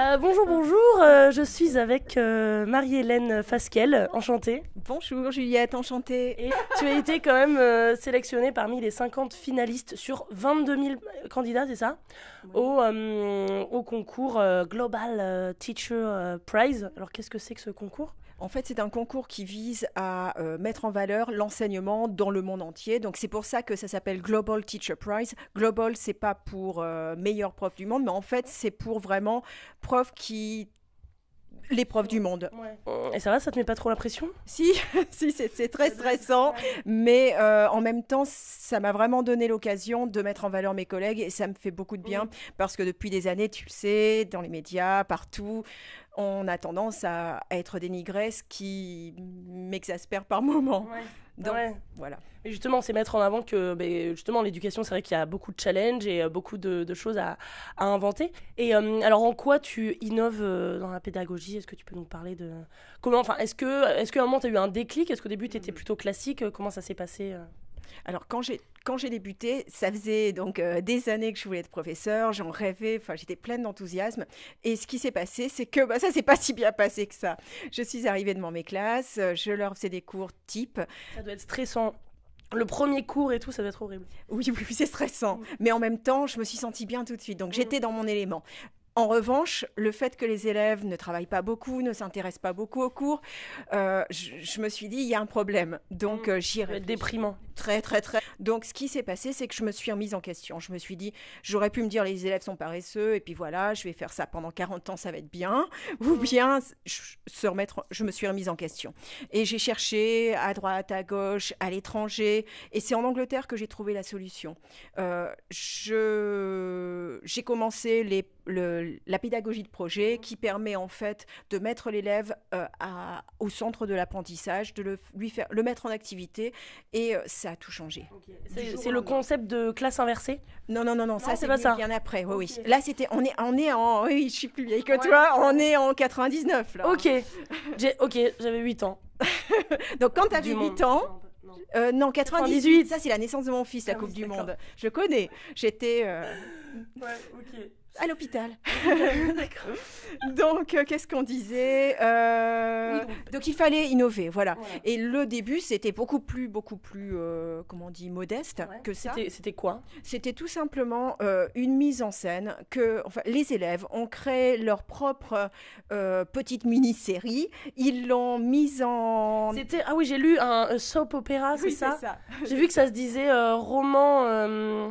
Euh, bonjour, bonjour, euh, je suis avec euh, Marie-Hélène Fasquel, enchantée. Bonjour Juliette, enchantée. tu as été quand même sélectionnée parmi les 50 finalistes sur 22 000 candidats, c'est ça au, concours Global Teacher Prize. Alors qu'est-ce que c'est que ce concours en fait, c'est un concours qui vise à euh, mettre en valeur l'enseignement dans le monde entier. Donc, c'est pour ça que ça s'appelle Global Teacher Prize. Global, c'est pas pour euh, meilleur prof du monde, mais en fait, c'est pour vraiment prof qui les profs du monde. Oh. Et ça va, ça te met pas trop la pression Si, si c'est très stressant, mais euh, en même temps, ça m'a vraiment donné l'occasion de mettre en valeur mes collègues et ça me fait beaucoup de bien mm. parce que depuis des années, tu le sais, dans les médias, partout, on a tendance à, être des ce qui m'exaspère par moments. Donc, voilà. Mais justement, c'est mettre en avant que ben, justement l'éducation, c'est vrai qu'il y a beaucoup de challenges et euh, beaucoup de, choses à, inventer. Et euh, alors, en quoi tu innoves euh, dans la pédagogie Est-ce que tu peux nous parler de comment Enfin, est-ce que est-ce qu'à un moment tu as eu un déclic Est-ce qu'au début tu étais hmm. plutôt classique Comment ça s'est passé alors, quand j'ai quand j'ai débuté, ça faisait donc euh, des années que je voulais être professeur, j'en rêvais, enfin j'étais pleine d'enthousiasme. Et ce qui s'est passé, c'est que bah, ça s'est pas si bien passé que ça. Je suis arrivée devant mes classes, euh, je leur faisais des cours type. Ça doit être stressant. Le premier cours et tout, ça doit être horrible. Oui, oui, c'est stressant. Mm. Mais en même temps, je me suis sentie bien tout de suite. Donc, mm. j'étais dans mon élément. En revanche, le fait que les élèves ne travaillent pas beaucoup, ne s'intéressent pas beaucoup aux cours, euh, je, me suis dit, il y a un problème. Donc, mm. euh, j'irai Déprimant. Très, très, très. Donc, ce qui s'est passé, c'est que je me suis remise en question. Je me suis dit, j'aurais pu me dire, les élèves sont paresseux, et puis voilà, je vais faire ça pendant 40 ans, ça va être bien. Ou mm. bien, je, se remettre, je me suis remise en question. Et j'ai cherché à droite, à gauche, à l'étranger. Et c'est en Angleterre que j'ai trouvé la solution. Euh, je j'ai commencé les, la pédagogie de projet qui permet en fait de mettre l'élève euh, au centre de l'apprentissage, de le, lui faire, le mettre en activité et euh, ça a tout changé. C'est le concept de classe inversée Non, non, non, non, ça c'est pas ça. bien après. Oui, oui. Là, c'était, on est, on est en, oui, je suis plus vieille que toi, on est en 99 là. Ok, ok, j'avais 8 ans. Donc quand tu 8 ans, non, 98, euh, ça c'est la naissance de mon fils, la Coupe ah du Monde. Je connais. J'étais ok. À l'hôpital. D'accord. donc, euh, qu'est-ce qu'on disait euh, donc... il fallait innover, voilà. Et le début, c'était beaucoup plus, beaucoup plus, euh, comment on dit, modeste que ça. C'était quoi C'était tout simplement une mise en scène que les élèves ont créé leur propre petite mini-série. Ils l'ont mise en. C'était ah oui, j'ai lu un, soap opéra, c'est ça, ça. J'ai vu que ça se disait roman.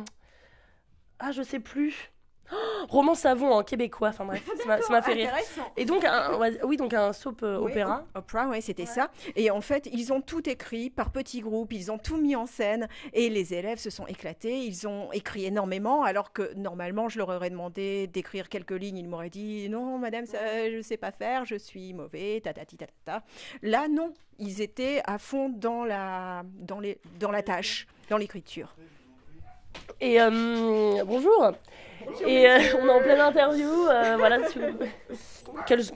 Ah, je sais plus. roman Savon en québécois, enfin bref, ça m'a fait rire. Et donc, un, oui, donc un soap euh, opéra. Opéra, oui, c'était ça. Et en fait, ils ont tout écrit par petits groupes, ils ont tout mis en scène et les élèves se sont éclatés. Ils ont écrit énormément, alors que normalement, je leur aurais demandé d'écrire quelques lignes. Ils m'auraient dit non, madame, je ne sais pas faire, je suis mauvais, ta ta ta ta ta. Là, non, ils étaient à fond dans la, dans dans la tâche, dans l'écriture. Et euh, bonjour. Et euh, on est en pleine interview. Euh, voilà,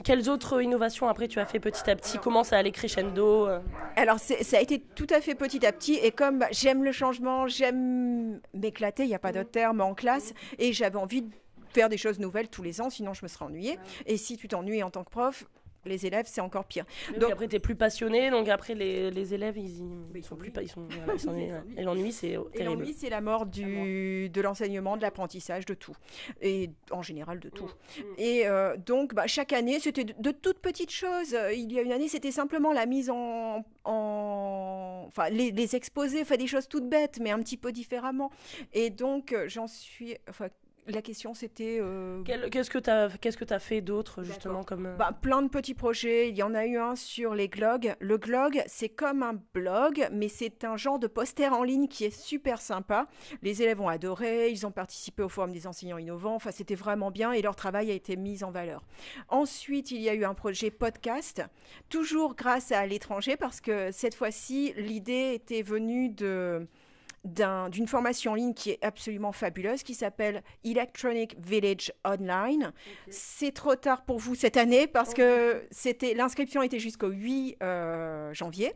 quelles, autres innovations après tu as fait petit à petit Comment ça allait crescendo Alors ça a été tout à fait petit à petit et comme j'aime le changement, j'aime m'éclater, il n'y a pas d'autre mhm. terme, en classe et j'avais envie de faire des choses nouvelles tous les ans, sinon je me serais ennuyée. Et si tu t'ennuies en tant que prof, les élèves, c'est encore pire. donc après, tu plus passionné, donc après, les, les élèves, ils, sont plus. Pas, ils sont, ils et l'ennui, c'est terrible. l'ennui, c'est la mort du, de l'enseignement, de l'apprentissage, de tout. Et en général, de tout. Mm, mm. Et euh, donc, bah, chaque année, c'était de, toutes petites choses. Euh, il y a une année, c'était simplement la mise en. enfin, les, les exposés, enfin, des choses toutes bêtes, mais un petit peu différemment. Et donc, euh, j'en suis. Enfin, la question c'était. Euh, qu'est-ce que tu as, fait d'autre justement comme. Euh, bah, plein de petits projets. Il y en a eu un sur les blogs. Le blog, c'est comme un blog, mais c'est un genre de poster en ligne qui est super sympa. Les élèves ont adoré. Ils ont participé au forum des enseignants innovants. Enfin, c'était vraiment bien et leur travail a été mis en valeur. Ensuite, il y a eu un projet podcast, toujours grâce à l'étranger parce que cette fois-ci, l'idée était venue de d'une formation en ligne qui est absolument fabuleuse, qui s'appelle Electronic Village Online. C'est trop tard pour vous cette année parce que l'inscription était jusqu'au 8 euh, janvier.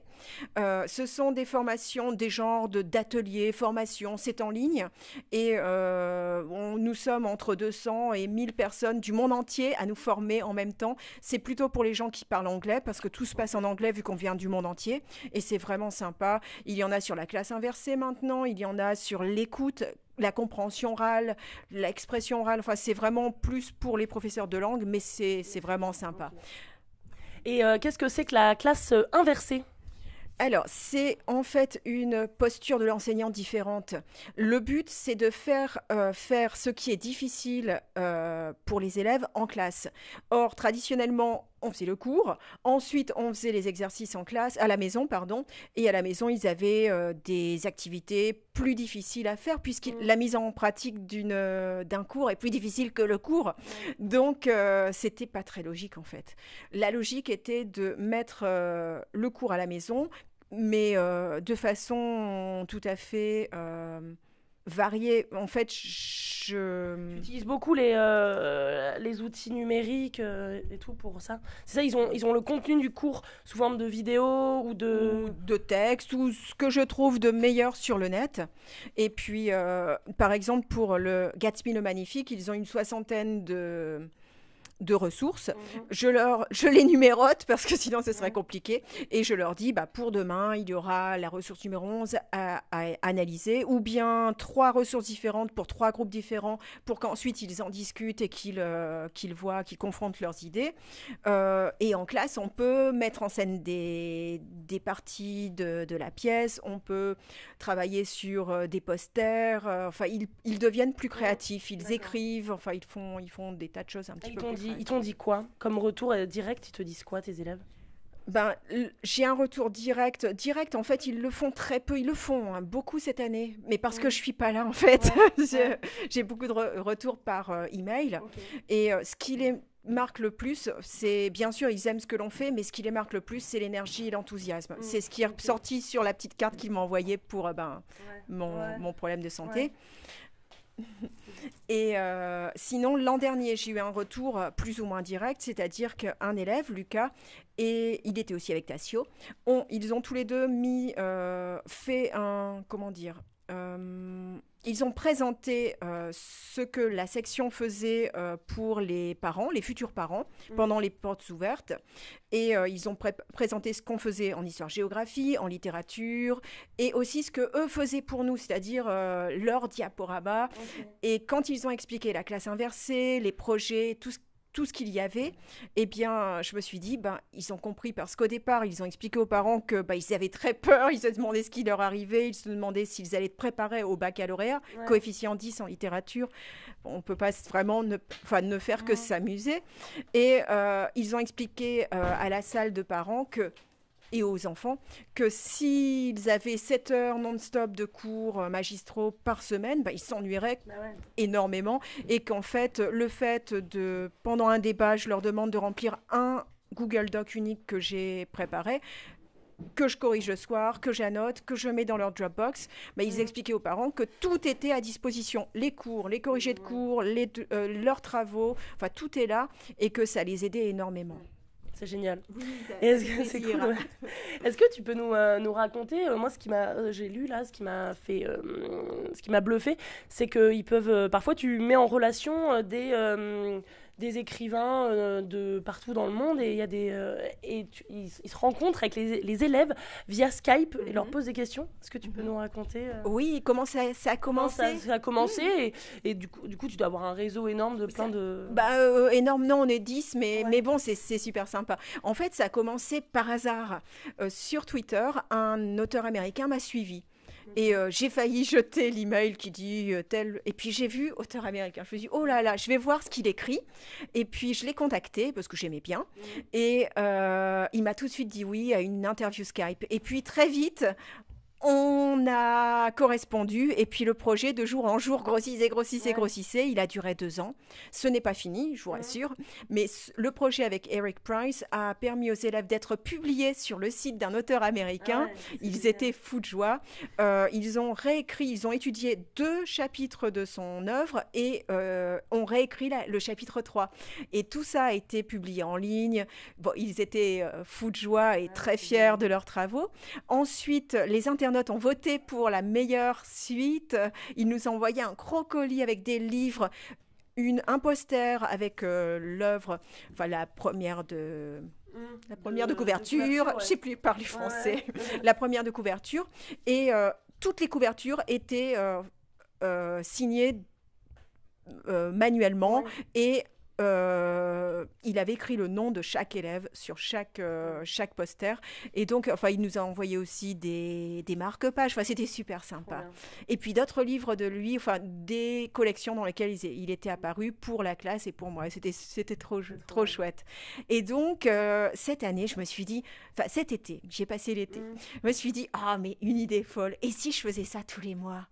Euh, ce sont des formations, des genres d'ateliers, formations, c'est en ligne. Et euh, nous sommes entre 200 et 1000 personnes du monde entier à nous former en même temps. C'est plutôt pour les gens qui parlent anglais parce que tout se passe en anglais vu qu'on vient du monde entier. Et c'est vraiment sympa. Il y en a sur la classe inversée maintenant il y en a sur l'écoute, la compréhension orale, l'expression orale. Enfin, c'est vraiment plus pour les professeurs de langue, mais c'est vraiment sympa. Et euh, qu'est-ce que c'est que la classe euh, inversée alors, c'est en fait une posture de l'enseignant différente. Le but, c'est de faire euh, faire ce qui est difficile pour les élèves en classe. Or, traditionnellement, on faisait le cours. Ensuite, on faisait les exercices en classe, à la maison, pardon. Et à la maison, ils avaient euh, des activités plus difficiles à faire, puisque mm. la mise en pratique euh, d'un cours est plus difficile que le cours. Donc, euh, c'était pas très logique, en fait. La logique était de mettre le cours à la maison, mais de façon tout à fait varier En fait, je. J'utilise beaucoup les, euh, les outils numériques euh, et tout pour ça. C'est ça, ils ont, ils ont le contenu du cours sous forme de vidéos ou de. de textes ou ce que je trouve de meilleur sur le net. Et puis, euh, par exemple, pour le Gatsby le Magnifique, ils ont une soixantaine de de ressources. Mhm. Je, leur, je les numérote parce que sinon ce serait mhm. compliqué. Et je leur dis, bah, pour demain, il y aura la ressource numéro 11 à, analyser, ou bien trois ressources différentes pour trois groupes différents, pour qu'ensuite ils en discutent et qu'ils euh, voient, qu'ils confrontent leurs idées. Euh, et en classe, on peut mettre en scène des, parties de, la pièce, on peut travailler sur euh, des posters. Enfin, ils, deviennent plus mhm. créatifs, ils écrivent, enfin, ils font, ils font des tas de choses un petit peu ils t'ont dit quoi Comme retour euh, direct, ils te disent quoi tes élèves ben, j'ai un retour direct. Direct, en fait, ils le font très peu. Ils le font hein, beaucoup cette année, mais parce que je suis pas là, en fait. j'ai beaucoup de retours par euh, email. Et euh, ce qui les marque le plus, c'est bien sûr, ils aiment ce que l'on fait, mais ce qui les marque le plus, c'est l'énergie et l'enthousiasme. Mm. C'est ce qui est ressorti sur la petite carte qu'ils m'ont envoyée pour ben, Mon, mon, problème de santé. Et euh, sinon, l'an dernier, j'ai eu un retour euh, plus ou moins direct, c'est-à-dire qu'un élève, Lucas, et il était aussi avec Tassio, ont, ils ont tous les deux mis, euh, fait un, comment dire, euh, ils ont présenté euh, ce que la section faisait euh, pour les parents, les futurs parents, mm. pendant les portes ouvertes. Et ils ont présenté ce qu'on faisait en histoire-géographie, en littérature, et aussi ce que eux faisaient pour nous, c'est-à-dire leur diaporama. Et quand ils ont expliqué la classe inversée, les projets, tout ce tout ce qu'il y avait, eh bien, je me suis dit, ben, ils ont compris parce qu'au départ, ils ont expliqué aux parents que ben, ils avaient très peur, ils se demandaient ce qui leur arrivait, ils se demandaient s'ils allaient préparer au baccalauréat, coefficient 10 en littérature, on ne peut pas vraiment ne, ne faire que s'amuser. Et euh, ils ont expliqué euh, à la salle de parents que et aux enfants que s'ils avaient 7 heures non-stop de cours euh, magistraux par semaine, bah, ils s'ennuieraient bah énormément et qu'en fait, le fait de, pendant un débat, je leur demande de remplir un Google Doc unique que j'ai préparé, que je corrige le soir, que j'annote, que je mets dans leur Dropbox, bah, ils mhm. expliquaient aux parents que tout était à disposition. Les cours, les corrigés de cours, euh, leurs travaux, enfin tout est là et que ça les aidait énormément. C'est génial. Est-ce que est que tu peux nous, euh, nous raconter euh, moi ce qui m'a euh, j'ai lu là ce qui m'a fait ce qui m'a bluffé, c'est que ils peuvent parfois tu mets en relation des des écrivains euh, de partout dans le monde et, y a des, euh, et ils, se rencontrent avec les, élèves via Skype et leur mhm. posent des questions. Est-ce que tu peux mhm. nous raconter euh, Oui, comment ça, ça a commencé ça, a commencé mhm. et, du, coup, tu dois avoir un réseau énorme de plein de... Bah, énorme, non, on est 10, mais, mais bon, c'est super sympa. En fait, ça a commencé par hasard. sur Twitter, un auteur américain m'a suivi. Et euh, j'ai failli jeter l'email qui dit euh, tel. Et puis j'ai vu auteur américain. Je me suis dit, oh là là, je vais voir ce qu'il écrit. Et puis je l'ai contacté parce que j'aimais bien. Mm. Et euh, il m'a tout de suite dit oui à une interview Skype. Et puis très vite, on a correspondu et puis le projet de jour en jour grossissait, grossissait, grossissait. Il a duré deux ans. Ce n'est pas fini, je vous rassure. Mais le projet avec Eric Price a permis aux élèves d'être publiés sur le site d'un auteur américain. Ah ils étaient fous de joie. Euh, ils ont réécrit, ils ont étudié deux chapitres de son œuvre et euh, ont réécrit le chapitre 3. Et tout ça a été publié en ligne. ils étaient euh, fous de joie et ah, très fiers de leurs travaux. Ensuite, les on ont voté pour la meilleure suite. il nous ont envoyé un gros avec des livres, une, un poster avec euh, l'œuvre, enfin la première de... Mmh. La première de, couverture, je ne sais plus parler français, la première de couverture, et euh, toutes les couvertures étaient euh, signées manuellement et euh, il avait écrit le nom de chaque élève sur chaque, euh, chaque poster. Et donc, enfin, il nous a envoyé aussi des, des marque-pages. Enfin, c'était super sympa. Et puis d'autres livres de lui, enfin, des collections dans lesquelles il, était apparu pour la classe et pour moi. C'était, trop, trop, chouette. Et donc, euh, cette année, je me suis dit, enfin, cet été, j'ai passé l'été, mmh. je me suis dit, ah, mais une idée folle. Et si je faisais ça tous les mois?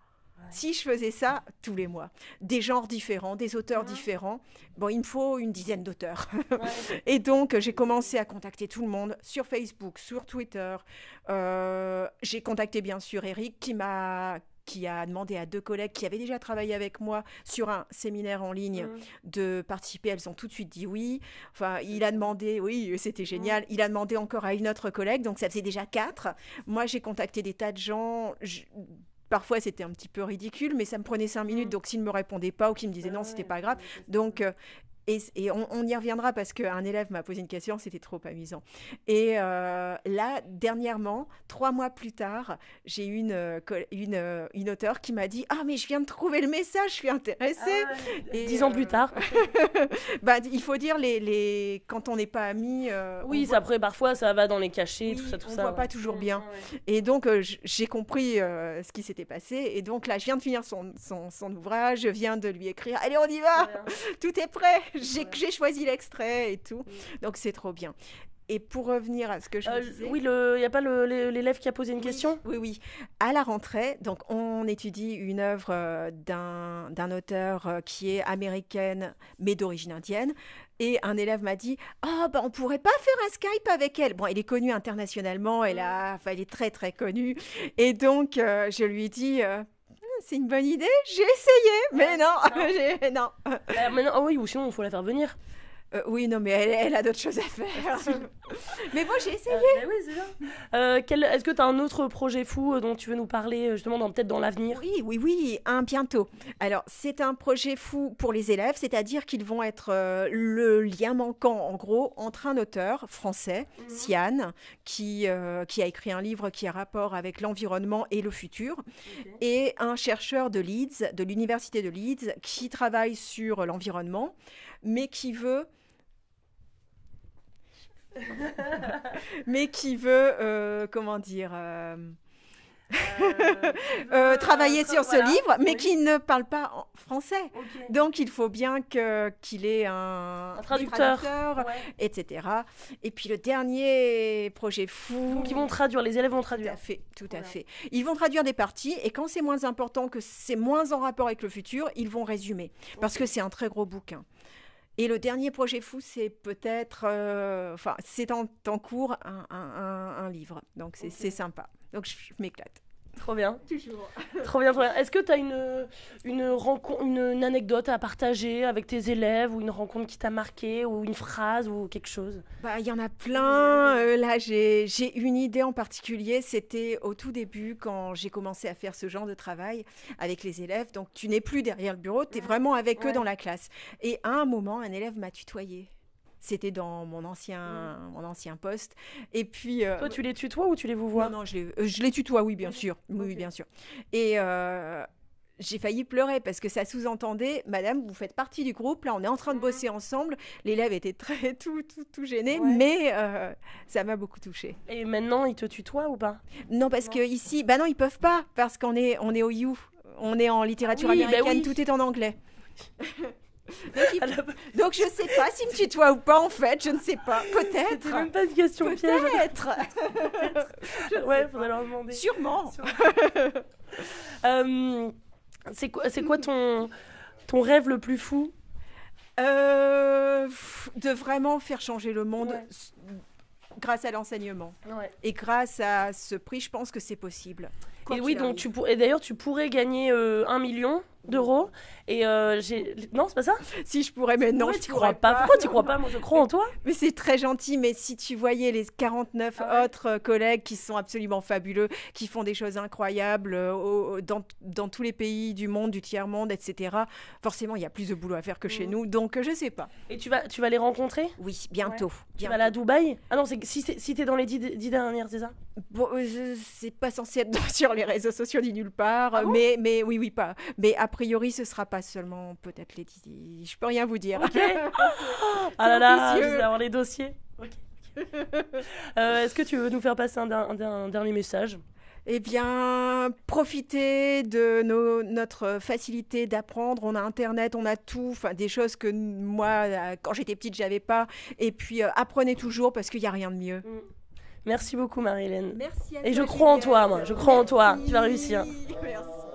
Si je faisais ça tous les mois, des genres différents, des auteurs ah. différents, bon, il me faut une dizaine d'auteurs. et donc, j'ai commencé à contacter tout le monde sur Facebook, sur Twitter. Euh, j'ai contacté bien sûr Eric qui m'a qui a demandé à deux collègues qui avaient déjà travaillé avec moi sur un séminaire en ligne mmh. de participer. Elles ont tout de suite dit oui. Enfin, il a demandé, oui, c'était mmh. génial. Il a demandé encore à une autre collègue, donc ça faisait déjà quatre. Moi, j'ai contacté des tas de gens. Parfois, c'était un petit peu ridicule, mais ça me prenait cinq minutes. Mmh. Donc, s'il ne me répondait pas ou qu'il me disait non, c'était pas grave. Donc, et, on, y reviendra parce qu'un élève m'a posé une question, c'était trop amusant. Et euh, là, dernièrement, trois mois plus tard, j'ai une, euh, une, euh, une auteure qui m'a dit Ah, mais je viens de trouver le message, je suis intéressée. Ah, et dix ans plus tard. Bah, il faut dire, les, les... quand on n'est pas amis. oui, après, parfois, ça va dans les cachets, tout ça, tout ça. On ne voit pas toujours bien. Et donc, j'ai compris ce qui s'était passé. Et donc, là, je viens de finir son, son, son ouvrage, je viens de lui écrire Allez, on y va Tout est prêt j'ai choisi l'extrait et tout. Mm. Donc c'est trop bien. Et pour revenir à ce que je euh, disais... Oui, il n'y a pas l'élève qui a posé une question Oui, oui. À la rentrée, donc on étudie une œuvre euh, d'un auteur euh, qui est américaine, mais d'origine indienne. Et un élève m'a dit Ah, oh, bah, on pourrait pas faire un Skype avec elle. Bon, elle est connue internationalement, elle, a, elle est très, très connue. Et donc, je lui dis c'est une bonne idée, j'ai essayé, mais non, non. Euh, non. ah oui, ou sinon, il faut la faire venir. Euh, oui, non, mais elle, a d'autres choses à faire. mais moi, j'ai euh, essayé. Ben euh, est-ce que tu as un autre projet fou dont tu veux nous parler, justement, peut-être dans l'avenir Oui, oui, oui, un bientôt. Alors, c'est un projet fou pour les élèves, c'est-à-dire qu'ils vont être le lien manquant, en gros, entre un auteur français, mhm. Sian, qui, qui a écrit un livre qui a rapport avec l'environnement et le futur, et un chercheur de Leeds, de l'Université de Leeds, qui travaille sur l'environnement, mais qui veut mais qui veut, euh, comment dire, euh, euh, travailler sur ce livre, mais qui ne parle pas français. Donc il faut bien que, qu'il ait un, traducteur, etc. Et puis le dernier projet fou. qui vont traduire, les élèves vont traduire. Tout à fait, tout à fait. Ils vont traduire des parties, et quand c'est moins important, que c'est moins en rapport avec le futur, ils vont résumer, parce que c'est un très gros bouquin. Et le dernier projet fou, c'est peut-être, euh, enfin, c'est en, cours un, livre. Donc c'est sympa. Donc je m'éclate. Trop bien. Toujours. Est-ce que tu as une, une, anecdote à partager avec tes élèves ou une rencontre qui t'a marqué ou une phrase ou quelque chose bah, Il y en a plein. Euh, là, j'ai une idée en particulier. C'était au tout début quand j'ai commencé à faire ce genre de travail avec les élèves. Donc, tu n'es plus derrière le bureau, tu es ah, vraiment avec eux dans la classe. Et à un moment, un élève m'a tutoyé. C'était dans mon ancien, mm. mon ancien poste. Et puis. Euh, Toi, tu les tutoies ou tu les vous vois Non, euh, je les, tutoie, oui, bien sûr. Oui, bien sûr. Et. Euh, j'ai failli pleurer parce que ça sous-entendait, Madame, vous faites partie du groupe, là on est en train de mm. bosser ensemble. L'élève était très tout, tout, tout gêné, mais ça m'a beaucoup touchée. Et maintenant, ils te tutoient ou pas Non, parce que ici, bah non, ils peuvent pas, parce qu'on est, on est au You, on est en littérature ah bah américaine, tout est en anglais. Donc, je ne je sais pas si me tutoie ou pas en fait, je ne sais pas. Peut-être. C'était même pas une question piège. Peut-être. Ouais, ouais, faudrait leur demander. Sûrement. Euh, c'est quoi, ton rêve le plus fou euh, De vraiment faire changer le monde. Grâce à l'enseignement et grâce à ce prix, je pense que c'est possible et oui, donc tu et d'ailleurs tu pourrais gagner euh, un 1 million d'euros et euh, j'ai non c'est pas ça si je pourrais mais non tu crois pas. pourquoi tu crois pas moi je crois en toi mais c'est très gentil mais si tu voyais les 49 ah autres euh, collègues qui sont absolument fabuleux qui font des choses incroyables dans, dans, tous les pays du monde du tiers monde etc forcément il y a plus de boulot à faire que chez mm. nous donc je sais pas et tu vas tu vas les rencontrer oui bientôt, tu vas à Dubaï ah non si si t'es dans les 10, dernières c'est ça c'est pas censé être sur les réseaux sociaux ni nulle part. Ah mais, mais oui, oui, pas. Mais a priori, ce sera pas seulement peut-être les Je peux rien vous dire. ah là là, les dossiers. Euh, est-ce que tu veux nous faire passer un, dernier message eh bien, profitez de nos, notre facilité d'apprendre. On a Internet, on a tout, enfin, des choses que moi, euh, quand j'étais petite, j'avais pas. Et puis, euh, apprenez toujours parce qu'il n'y a rien de mieux. Mm. Merci beaucoup, marie Merci à Et je crois en toi, moi. Je crois en toi. Tu vas réussir. Merci.